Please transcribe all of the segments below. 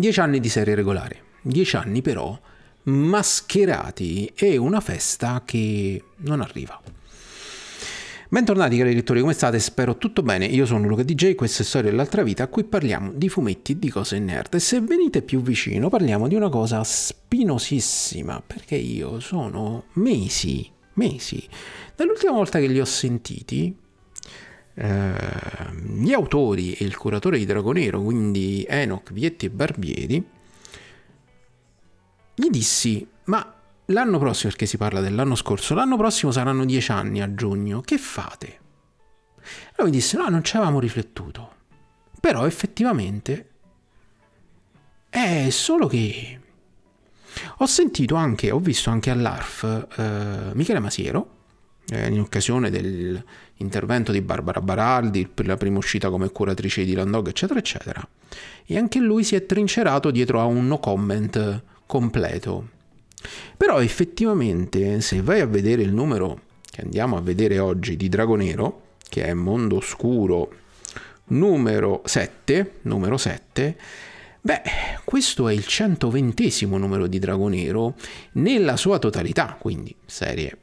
Dieci anni di serie regolare, dieci anni però mascherati e una festa che non arriva. Bentornati cari lettori, come state? Spero tutto bene. Io sono Luca DJ, questa è Storia dell'altra vita, qui parliamo di fumetti, di cose nerd. E se venite più vicino parliamo di una cosa spinosissima, perché io sono mesi, mesi, dall'ultima volta che li ho sentiti, Ehm, gli autori e il curatore di Dragonero, quindi Enoch, Vietti e Barbieri, gli dissi, ma l'anno prossimo, perché si parla dell'anno scorso, l'anno prossimo saranno dieci anni a giugno, che fate? Lui mi disse, no, non ci avevamo riflettuto, però effettivamente è solo che ho sentito anche, ho visto anche all'ARF eh, Michele Masiero, eh, in occasione dell'intervento di Barbara Baraldi per la prima uscita come curatrice di Landog, eccetera, eccetera. E anche lui si è trincerato dietro a un no comment completo. Però effettivamente, se vai a vedere il numero che andiamo a vedere oggi di Dragonero, che è Mondo Oscuro numero 7, numero 7, Beh, questo è il 120 numero di Dragonero nella sua totalità, quindi serie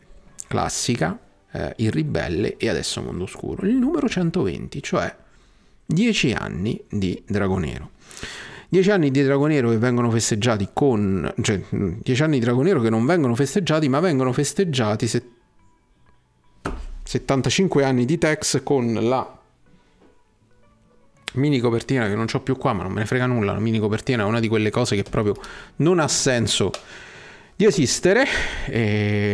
classica, eh, Il ribelle e adesso Mondo Oscuro, il numero 120, cioè 10 anni di Dragonero. 10 anni di Dragonero che vengono festeggiati con... cioè 10 anni di Dragonero che non vengono festeggiati ma vengono festeggiati se... 75 anni di Tex con la mini copertina che non ho più qua ma non me ne frega nulla, la mini copertina è una di quelle cose che proprio non ha senso di esistere. E,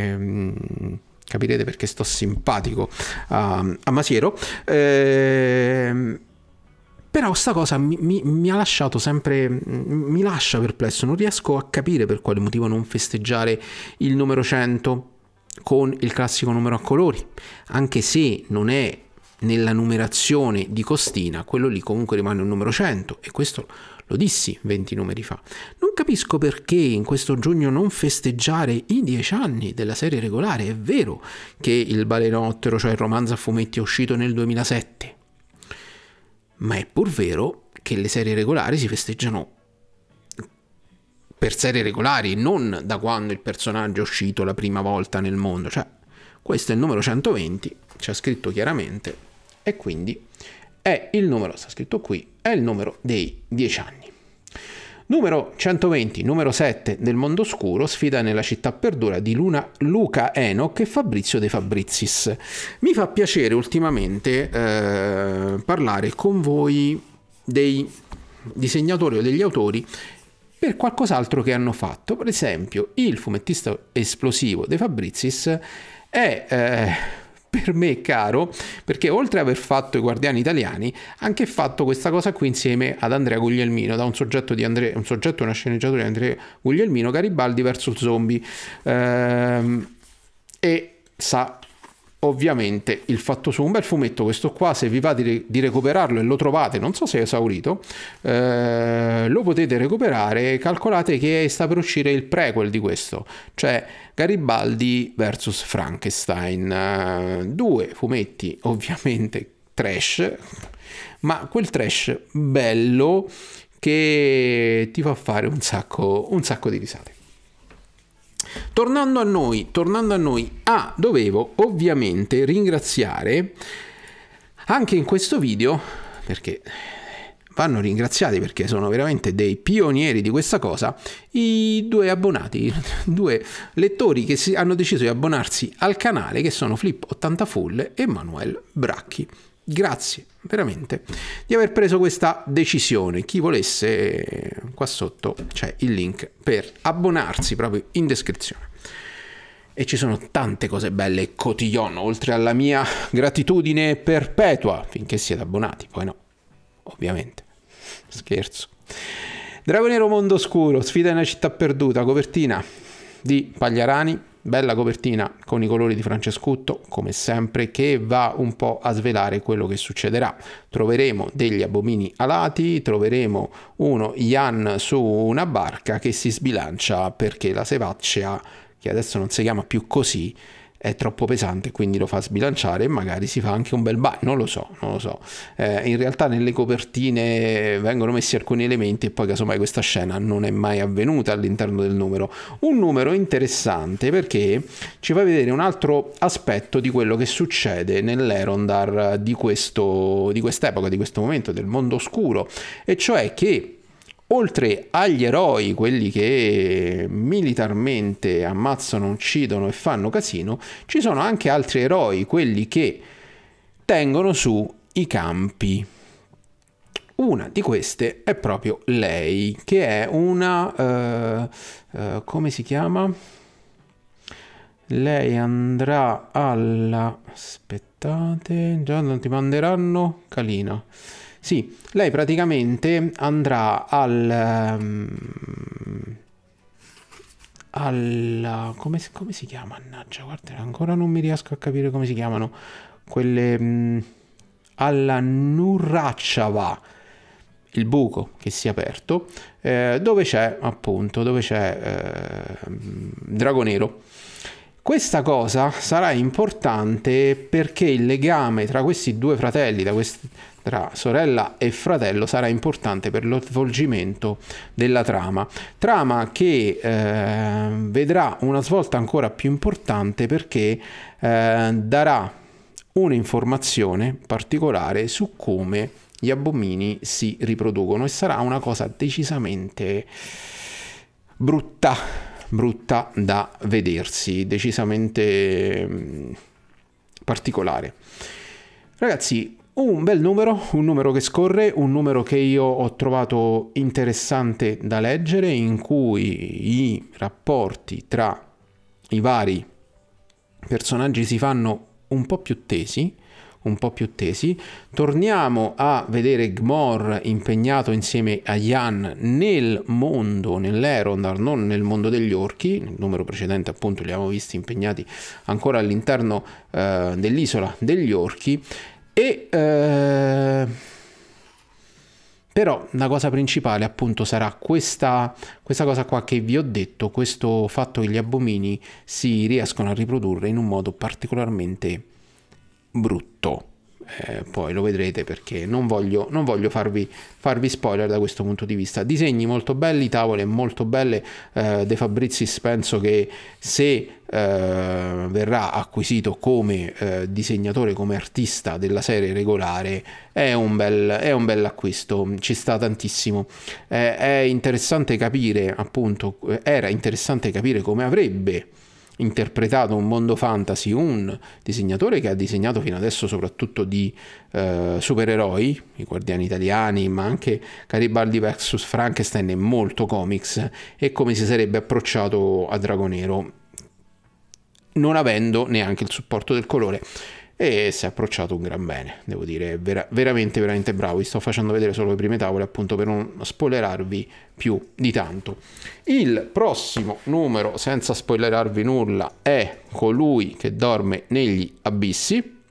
ehm, capirete perché sto simpatico a, a Masiero. E, ehm, però sta cosa mi, mi, mi, ha lasciato sempre, mi lascia perplesso, non riesco a capire per quale motivo non festeggiare il numero 100 con il classico numero a colori, anche se non è nella numerazione di Costina, quello lì comunque rimane un numero 100 e questo lo dissi 20 numeri fa. Non capisco perché in questo giugno non festeggiare i 10 anni della serie regolare. È vero che il balenottero, cioè il romanzo a fumetti, è uscito nel 2007. Ma è pur vero che le serie regolari si festeggiano per serie regolari, non da quando il personaggio è uscito la prima volta nel mondo. Cioè, questo è il numero 120, c'è scritto chiaramente, e quindi è il numero, sta scritto qui, è il numero dei 10 anni. Numero 120, numero 7 del mondo oscuro, sfida nella città perdura di Luna, Luca Enoch e Fabrizio De Fabrizis. Mi fa piacere ultimamente eh, parlare con voi dei disegnatori o degli autori per qualcos'altro che hanno fatto. Per esempio, il fumettista esplosivo De Fabrizis è... Eh, per me caro perché oltre ad aver fatto i guardiani italiani ha anche fatto questa cosa qui insieme ad Andrea Guglielmino da un soggetto di Andrea un soggetto una sceneggiatura di Andrea Guglielmino Garibaldi verso zombie ehm, e sa ovviamente il fatto suo. un bel fumetto questo qua se vi va di, re di recuperarlo e lo trovate non so se è esaurito eh, lo potete recuperare calcolate che sta per uscire il prequel di questo cioè Garibaldi vs Frankenstein eh, due fumetti ovviamente trash ma quel trash bello che ti fa fare un sacco, un sacco di risate Tornando a noi, tornando a noi, ah, dovevo ovviamente ringraziare anche in questo video, perché vanno ringraziati perché sono veramente dei pionieri di questa cosa, i due abbonati, i due lettori che hanno deciso di abbonarsi al canale, che sono Flip80Full e Manuel Bracchi. Grazie veramente di aver preso questa decisione. Chi volesse, qua sotto c'è il link per abbonarsi proprio in descrizione. E ci sono tante cose belle cotillon, oltre alla mia gratitudine perpetua, finché siete abbonati, poi no, ovviamente. Scherzo. Drago Nero Mondo Oscuro, Sfida in una città perduta, copertina di Pagliarani, Bella copertina con i colori di Francescutto, come sempre, che va un po' a svelare quello che succederà. Troveremo degli abomini alati, troveremo uno Ian su una barca che si sbilancia perché la sevaccia, che adesso non si chiama più così, è troppo pesante, quindi lo fa sbilanciare e magari si fa anche un bel buy, non lo so, non lo so. Eh, in realtà nelle copertine vengono messi alcuni elementi e poi casomai questa scena non è mai avvenuta all'interno del numero. Un numero interessante perché ci fa vedere un altro aspetto di quello che succede nell'Erondar di, questo, di quest'epoca, di questo momento, del mondo oscuro, e cioè che oltre agli eroi, quelli che militarmente ammazzano, uccidono e fanno casino, ci sono anche altri eroi, quelli che tengono su i campi. Una di queste è proprio lei, che è una... Uh, uh, come si chiama? Lei andrà alla... aspettate, già non ti manderanno Kalina. Sì, lei praticamente andrà al... Um, al come, come, si chiama? Mannaggia, guarda, ancora non mi riesco a capire come si chiamano. Quelle... Um, alla Nurracciava il buco che si è aperto eh, dove c'è appunto dove c'è eh, Dragonero questa cosa sarà importante perché il legame tra questi due fratelli, questi, tra sorella e fratello, sarà importante per lo svolgimento della trama. Trama che eh, vedrà una svolta ancora più importante perché eh, darà un'informazione particolare su come gli abomini si riproducono e sarà una cosa decisamente brutta brutta da vedersi, decisamente mm, particolare. Ragazzi, un bel numero, un numero che scorre, un numero che io ho trovato interessante da leggere, in cui i rapporti tra i vari personaggi si fanno un po' più tesi, un po' più tesi. Torniamo a vedere Gmor impegnato insieme a Jan nel mondo, nell'Erondar, non nel mondo degli orchi. Nel numero precedente appunto li abbiamo visti impegnati ancora all'interno eh, dell'isola degli orchi. E... Eh... Però la cosa principale appunto sarà questa, questa, cosa qua che vi ho detto, questo fatto che gli abomini si riescono a riprodurre in un modo particolarmente brutto. Eh, poi lo vedrete perché non voglio, non voglio farvi, farvi, spoiler da questo punto di vista. Disegni molto belli, tavole molto belle. Eh, De Fabrizis penso che se eh, verrà acquisito come eh, disegnatore, come artista della serie regolare, è un bel, è un bel acquisto, ci sta tantissimo. Eh, è interessante capire, appunto, eh, era interessante capire come avrebbe interpretato un mondo fantasy, un disegnatore che ha disegnato fino adesso soprattutto di eh, supereroi, i guardiani italiani, ma anche Garibaldi vs Frankenstein e molto comics, e come si sarebbe approcciato a Dragonero, non avendo neanche il supporto del colore e si è approcciato un gran bene, devo dire, vera, veramente veramente bravo, vi sto facendo vedere solo le prime tavole appunto per non spoilerarvi più di tanto. Il prossimo numero, senza spoilerarvi nulla, è colui che dorme negli abissi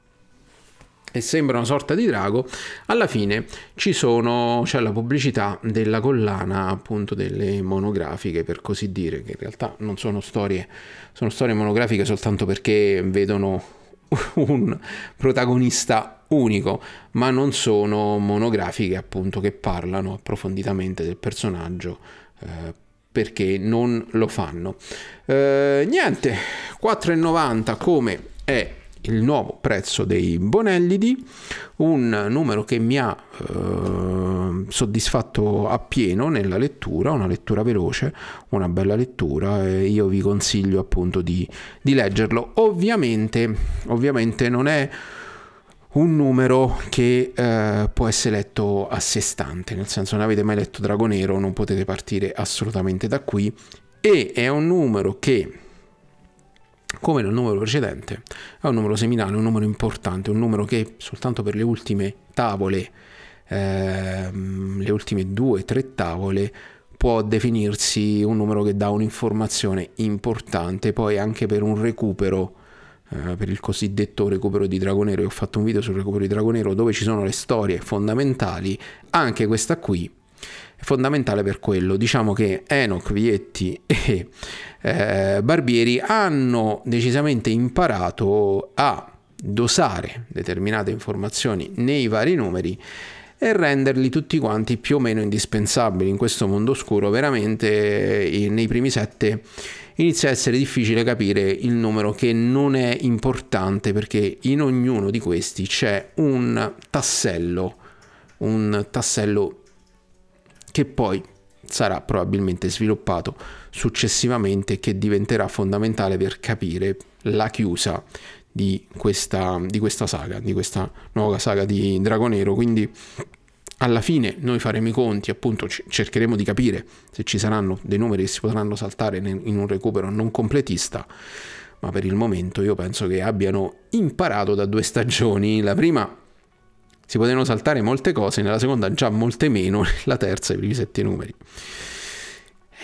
e sembra una sorta di drago, alla fine ci sono, c'è la pubblicità della collana appunto delle monografiche per così dire, che in realtà non sono storie, sono storie monografiche soltanto perché vedono un protagonista unico, ma non sono monografiche appunto che parlano approfonditamente del personaggio eh, perché non lo fanno. Eh, niente, 4,90 come è il nuovo prezzo dei Bonellidi, un numero che mi ha eh, soddisfatto appieno nella lettura, una lettura veloce, una bella lettura e io vi consiglio appunto di, di leggerlo. Ovviamente, ovviamente non è un numero che eh, può essere letto a sé stante, nel senso non avete mai letto Dragonero, non potete partire assolutamente da qui e è un numero che come nel numero precedente, è un numero seminale, un numero importante, un numero che soltanto per le ultime tavole, ehm, le ultime due, tre tavole, può definirsi un numero che dà un'informazione importante, poi anche per un recupero, eh, per il cosiddetto recupero di Dragonero, Io ho fatto un video sul recupero di Dragonero dove ci sono le storie fondamentali, anche questa qui fondamentale per quello. Diciamo che Enoch, Vietti e eh, Barbieri hanno decisamente imparato a dosare determinate informazioni nei vari numeri e renderli tutti quanti più o meno indispensabili in questo mondo oscuro. Veramente eh, nei primi sette inizia a essere difficile capire il numero che non è importante perché in ognuno di questi c'è un tassello, un tassello che poi sarà probabilmente sviluppato successivamente che diventerà fondamentale per capire la chiusa di questa, di questa saga, di questa nuova saga di Dragonero. Quindi alla fine noi faremo i conti, appunto cercheremo di capire se ci saranno dei numeri che si potranno saltare in un recupero non completista, ma per il momento io penso che abbiano imparato da due stagioni. La prima si potevano saltare molte cose, nella seconda già molte meno, nella terza i primi sette numeri.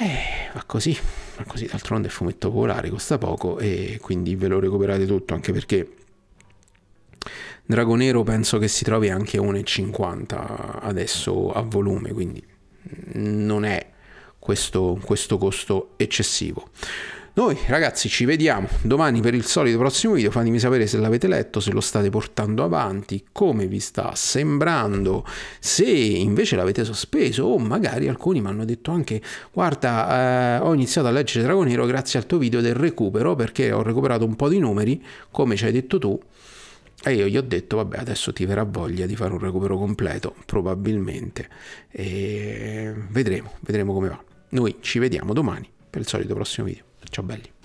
Eh, va così, va così, d'altronde è fumetto popolare, costa poco e quindi ve lo recuperate tutto, anche perché Dragonero penso che si trovi anche 1,50 adesso a volume, quindi non è questo, questo costo eccessivo. Noi ragazzi ci vediamo domani per il solito prossimo video, fatemi sapere se l'avete letto, se lo state portando avanti, come vi sta sembrando, se invece l'avete sospeso o magari alcuni mi hanno detto anche guarda eh, ho iniziato a leggere Dragonero grazie al tuo video del recupero perché ho recuperato un po' di numeri come ci hai detto tu e io gli ho detto, vabbè, adesso ti verrà voglia di fare un recupero completo, probabilmente. E vedremo, vedremo come va. Noi ci vediamo domani per il solito prossimo video. Ciao belli.